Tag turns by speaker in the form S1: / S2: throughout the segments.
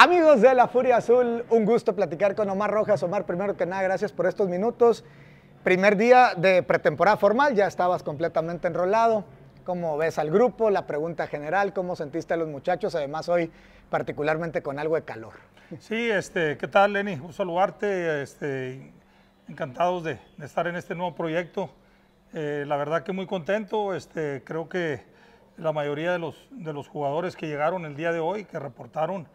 S1: Amigos de La Furia Azul, un gusto platicar con Omar Rojas. Omar, primero que nada, gracias por estos minutos. Primer día de pretemporada formal, ya estabas completamente enrolado. ¿Cómo ves al grupo? La pregunta general, ¿cómo sentiste a los muchachos? Además, hoy particularmente con algo de calor.
S2: Sí, este, ¿qué tal, Lenny? Un saludarte. Este, encantados de, estar en este nuevo proyecto. Eh, la verdad que muy contento. Este, creo que la mayoría los, de los jugadores que llegaron el día de hoy, que reportaron,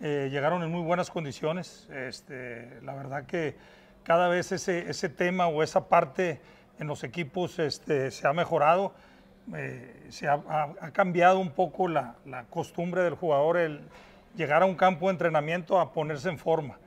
S2: eh, llegaron en muy buenas condiciones. Este, la verdad que cada vez ese, tema o esa parte en los equipos este, se ha mejorado, eh, se ha, cambiado un poco la, costumbre del jugador el llegar a un campo de entrenamiento a ponerse en forma.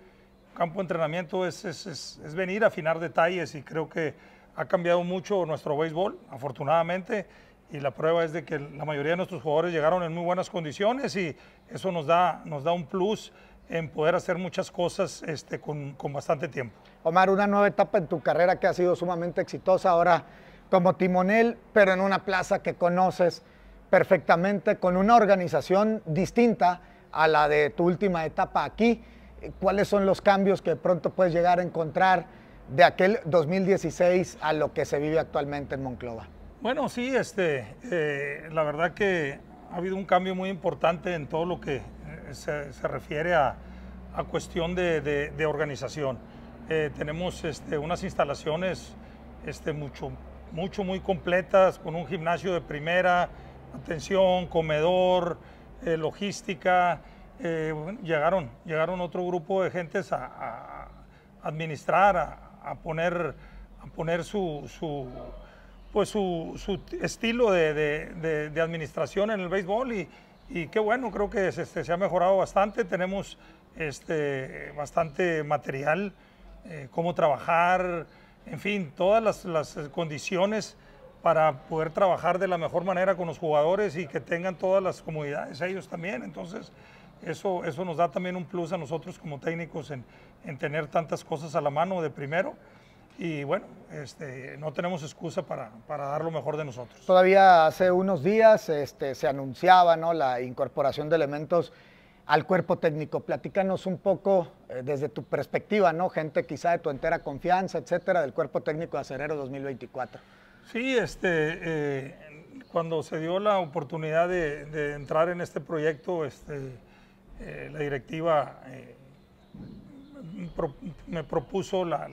S2: Un campo de entrenamiento es, es venir a afinar detalles y creo que ha cambiado mucho nuestro béisbol, afortunadamente, y la prueba es de que la mayoría de nuestros jugadores llegaron en muy buenas condiciones y eso nos da, nos da un plus en poder hacer muchas cosas este, con, con, bastante tiempo. Omar, una nueva etapa en tu carrera que ha sido
S1: sumamente exitosa ahora como timonel, pero en una plaza que conoces perfectamente, con una organización distinta a la de tu última etapa aquí. ¿Cuáles son los cambios que pronto puedes llegar a encontrar de aquel 2016 a lo que se vive actualmente en Monclova?
S2: Bueno, sí, este, eh, la verdad que ha habido un cambio muy importante en todo lo que eh, se, refiere a, cuestión de, organización. Eh, tenemos este, unas instalaciones este, mucho, mucho, muy completas, con un gimnasio de primera, atención, comedor, logística. llegaron, llegaron otro grupo de gentes a, administrar, a, poner, poner su pues su, estilo de, administración en el béisbol y, qué bueno, creo que se, ha mejorado bastante, tenemos este, bastante material, eh, cómo trabajar, en fin, todas las, condiciones para poder trabajar de la mejor manera con los jugadores y que tengan todas las comunidades ellos también. Entonces, eso, nos da también un plus a nosotros como técnicos en tener tantas cosas a la mano de primero y bueno, este, no tenemos excusa para, dar lo mejor de nosotros.
S1: Todavía hace unos días este, se anunciaba ¿no? la incorporación de elementos al cuerpo técnico. Platícanos un poco eh, desde tu perspectiva, ¿no? gente quizá de tu entera confianza, etcétera, del cuerpo técnico
S2: de Acerero 2024. Sí, este, eh, cuando se dio la oportunidad de, entrar en este proyecto, este, eh, la directiva me propuso la,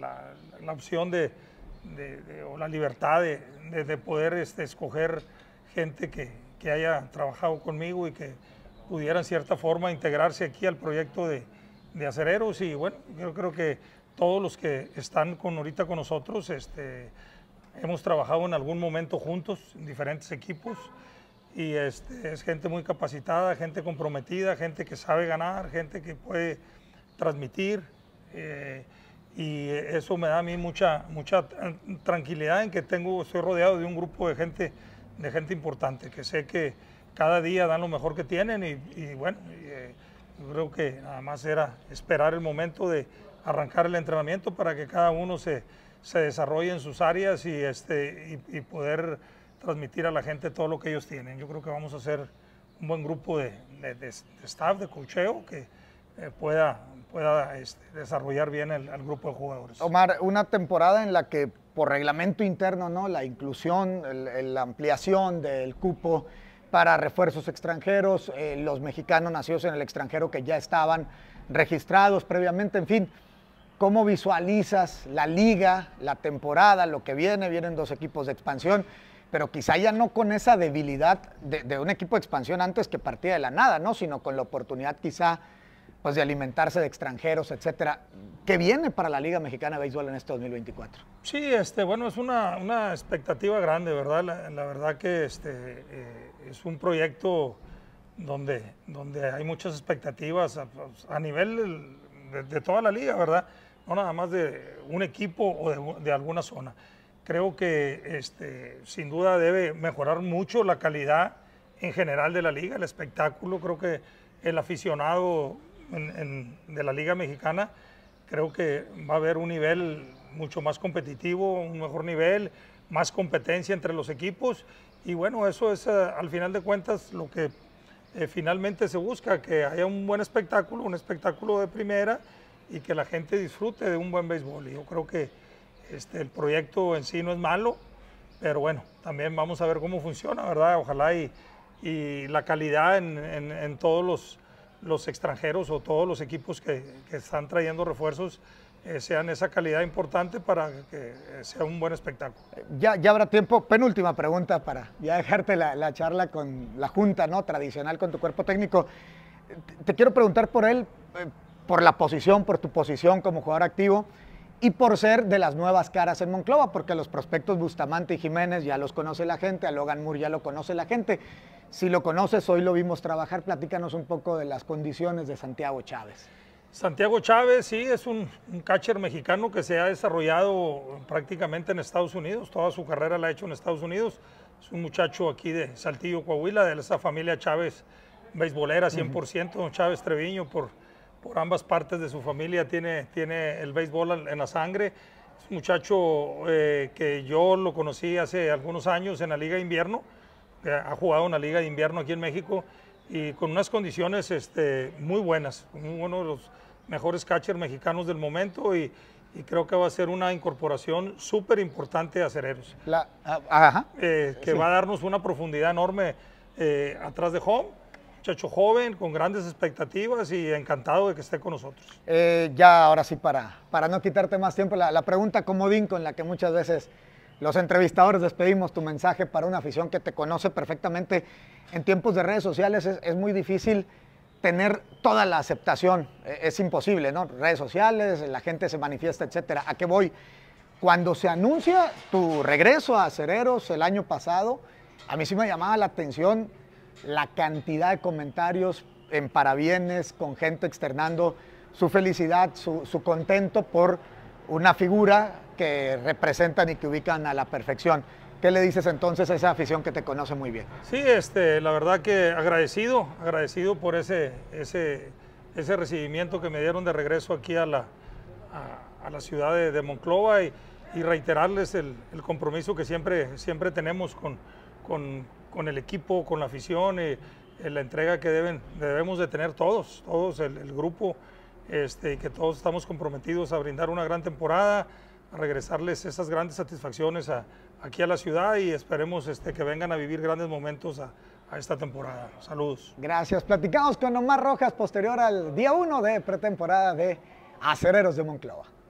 S2: la opción de, o la libertad de, de poder este, escoger gente que, que, haya trabajado conmigo y que pudiera en cierta forma integrarse aquí al proyecto de, acereros y bueno, yo creo que todos los que están con, ahorita con nosotros este, hemos trabajado en algún momento juntos en diferentes equipos y este, es gente muy capacitada, gente comprometida, gente que sabe ganar, gente que puede transmitir. Eh, y eso me da a mí mucha, mucha tranquilidad en que tengo, estoy rodeado de un grupo de gente, de gente importante, que sé que cada día dan lo mejor que tienen y, bueno, eh, yo creo que nada más era esperar el momento de arrancar el entrenamiento para que cada uno se, desarrolle en sus áreas y, este, y, poder transmitir a la gente todo lo que ellos tienen. Yo creo que vamos a ser un buen grupo de, de, staff, de cocheo, que eh, pueda pueda este, desarrollar bien el, grupo de jugadores.
S1: Omar, una temporada en la que por reglamento interno, ¿no? la inclusión, la ampliación del cupo para refuerzos extranjeros, eh, los mexicanos nacidos en el extranjero que ya estaban registrados previamente, en fin, ¿cómo visualizas la liga, la temporada, lo que viene? Vienen dos equipos de expansión pero quizá ya no con esa debilidad de, un equipo de expansión antes que partía de la nada, ¿no? Sino con la oportunidad quizá pues de alimentarse de extranjeros, etcétera. ¿Qué viene para la Liga Mexicana de Béisbol en este 2024?
S2: Sí, este, bueno, es una, expectativa grande, ¿verdad? La, verdad que este, eh, es un proyecto donde, donde hay muchas expectativas a, pues, nivel de, toda la liga, ¿verdad? No nada más de un equipo o de, alguna zona. Creo que este, sin duda debe mejorar mucho la calidad en general de la liga, el espectáculo. Creo que el aficionado de la Liga Mexicana, creo que va a haber un nivel mucho más competitivo, un mejor nivel, más competencia entre los equipos y bueno, eso es eh, al final de cuentas lo que eh, finalmente se busca, que haya un buen espectáculo, un espectáculo de primera y que la gente disfrute de un buen béisbol. yo creo que este, el proyecto en sí no es malo, pero bueno, también vamos a ver cómo funciona, ¿verdad? Ojalá y, y la calidad en, en todos los los extranjeros o todos los equipos que, están trayendo refuerzos eh, sean esa calidad importante para que eh, sea un buen espectáculo.
S1: Ya, ya habrá tiempo. Penúltima pregunta para ya dejarte la, charla con la junta ¿no? tradicional con tu cuerpo técnico. Te, quiero preguntar por él, eh, por la posición, por tu posición como jugador activo y por ser de las nuevas caras en Monclova, porque los prospectos Bustamante y Jiménez ya los conoce la gente, a Logan Moore ya lo conoce la gente. Si lo conoces, hoy lo vimos trabajar. Platícanos un poco de las condiciones de Santiago Chávez.
S2: Santiago Chávez, sí, es un, catcher mexicano que se ha desarrollado prácticamente en Estados Unidos. Toda su carrera la ha hecho en Estados Unidos. Es un muchacho aquí de Saltillo, Coahuila, de esa familia Chávez beisbolera 100%, Chávez Treviño, por por ambas partes de su familia, tiene, tiene el béisbol en la sangre. Es un muchacho eh, que yo lo conocí hace algunos años en la Liga de Invierno, eh, ha jugado en la Liga de Invierno aquí en México y con unas condiciones este, muy buenas, uno de los mejores catchers mexicanos del momento y, creo que va a ser una incorporación súper importante a Cereros. La, ah, ajá. Eh, que va a darnos una profundidad enorme atrás de home muchacho joven, con grandes expectativas y encantado de que esté con nosotros. Eh, ya, ahora sí, para,
S1: para no quitarte más tiempo, la, pregunta como comodín con la que muchas veces los entrevistadores despedimos tu mensaje para una afición que te conoce perfectamente. En tiempos de redes sociales es, es muy difícil tener toda la aceptación, e, es, imposible, ¿no? Redes sociales, la gente se manifiesta, etcétera. ¿A qué voy? Cuando se anuncia tu regreso a Cereros el año pasado, a mí sí me llamaba la atención la cantidad de comentarios en parabienes con gente externando su felicidad, su, contento por una figura que representan y que ubican a la perfección. ¿Qué le dices entonces a esa afición que te conoce muy bien?
S2: Sí, este, la verdad que agradecido, agradecido por ese, ese, ese recibimiento que me dieron de regreso aquí a la, a, la ciudad de, Monclova y, reiterarles el, el, compromiso que siempre, siempre tenemos con, con el equipo, con la afición, eh, eh, la entrega que debemos de tener todos, todos, el, grupo, este, que todos estamos comprometidos a brindar una gran temporada, a regresarles esas grandes satisfacciones aquí a la ciudad y esperemos este, que vengan a vivir grandes momentos a, esta temporada. Saludos.
S1: Gracias. Platicamos con Omar Rojas posterior al día 1 de pretemporada de Acereros de Monclova.